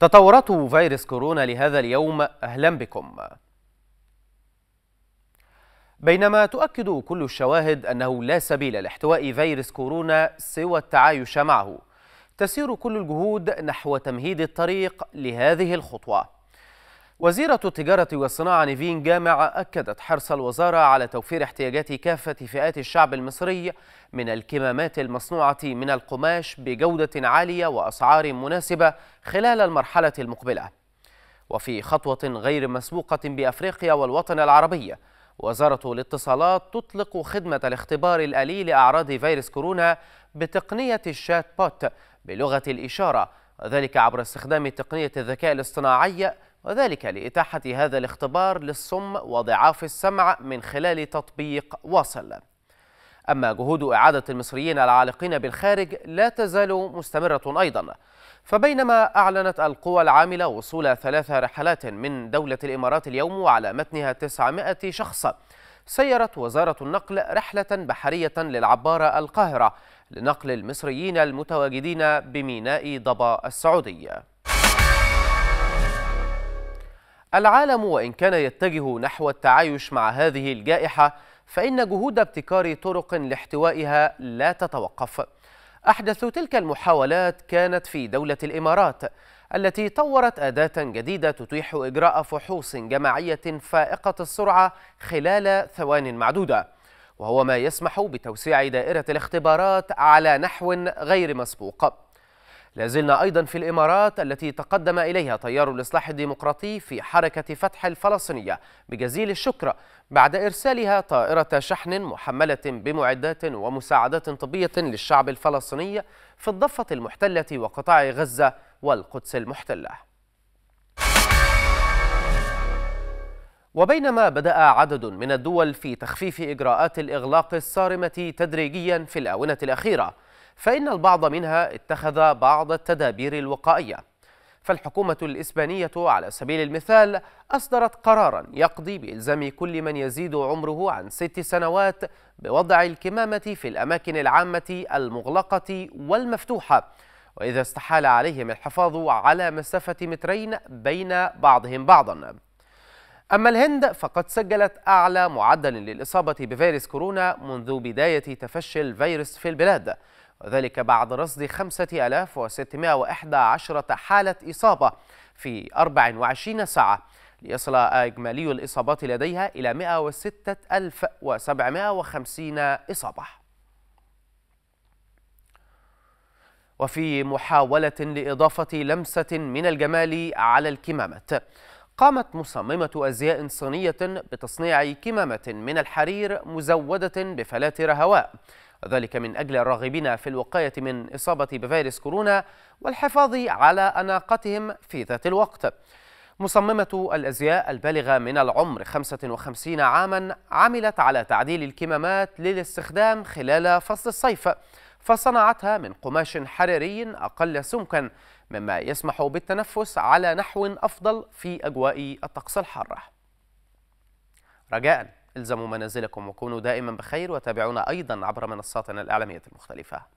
تطورات فيروس كورونا لهذا اليوم أهلا بكم بينما تؤكد كل الشواهد أنه لا سبيل لاحتواء فيروس كورونا سوى التعايش معه تسير كل الجهود نحو تمهيد الطريق لهذه الخطوة وزيرة التجارة والصناعة نيفين جامع أكدت حرص الوزارة على توفير احتياجات كافة فئات الشعب المصري من الكمامات المصنوعة من القماش بجودة عالية وأسعار مناسبة خلال المرحلة المقبلة وفي خطوة غير مسبوقة بأفريقيا والوطن العربي وزارة الاتصالات تطلق خدمة الاختبار الآلي لأعراض فيروس كورونا بتقنية الشات بوت بلغة الإشارة ذلك عبر استخدام تقنية الذكاء الاصطناعي وذلك لإتاحة هذا الاختبار للصم وضعاف السمع من خلال تطبيق وصل أما جهود إعادة المصريين العالقين بالخارج لا تزال مستمرة أيضا فبينما أعلنت القوى العاملة وصول ثلاث رحلات من دولة الإمارات اليوم وعلى متنها 900 شخص سيرت وزارة النقل رحلة بحرية للعبارة القاهرة لنقل المصريين المتواجدين بميناء ضبا السعودية العالم وإن كان يتجه نحو التعايش مع هذه الجائحة فإن جهود ابتكار طرق لاحتوائها لا تتوقف أحدث تلك المحاولات كانت في دولة الإمارات التي طورت أداة جديدة تتيح إجراء فحوص جماعية فائقة السرعة خلال ثوان معدودة وهو ما يسمح بتوسيع دائرة الاختبارات على نحو غير مسبوق لازلنا أيضا في الإمارات التي تقدم إليها تيار الإصلاح الديمقراطي في حركة فتح الفلسطينية بجزيل الشكر بعد إرسالها طائرة شحن محملة بمعدات ومساعدات طبية للشعب الفلسطيني في الضفة المحتلة وقطاع غزة والقدس المحتله وبينما بدأ عدد من الدول في تخفيف إجراءات الإغلاق الصارمة تدريجيا في الآونة الأخيرة فإن البعض منها اتخذ بعض التدابير الوقائية فالحكومة الإسبانية على سبيل المثال أصدرت قرارا يقضي بإلزام كل من يزيد عمره عن ست سنوات بوضع الكمامة في الأماكن العامة المغلقة والمفتوحة وإذا استحال عليهم الحفاظ على مسافة مترين بين بعضهم بعضا أما الهند فقد سجلت أعلى معدل للإصابة بفيروس كورونا منذ بداية تفشي الفيروس في البلاد وذلك بعد رصد 5611 حالة إصابة في 24 ساعة ليصل إجمالي الإصابات لديها إلى 106750 إصابة وفي محاولة لإضافة لمسة من الجمال على الكمامات قامت مصممة أزياء صينية بتصنيع كمامة من الحرير مزودة بفلاتر هواء وذلك من أجل الراغبين في الوقاية من إصابة بفيروس كورونا والحفاظ على أناقتهم في ذات الوقت مصممة الأزياء البالغة من العمر 55 عاما عملت على تعديل الكمامات للاستخدام خلال فصل الصيف فصنعتها من قماش حريري أقل سمكا مما يسمح بالتنفس على نحو أفضل في أجواء الطقس الحارة رجاءً الزموا منازلكم وكونوا دائما بخير وتابعونا أيضا عبر منصاتنا الإعلامية المختلفة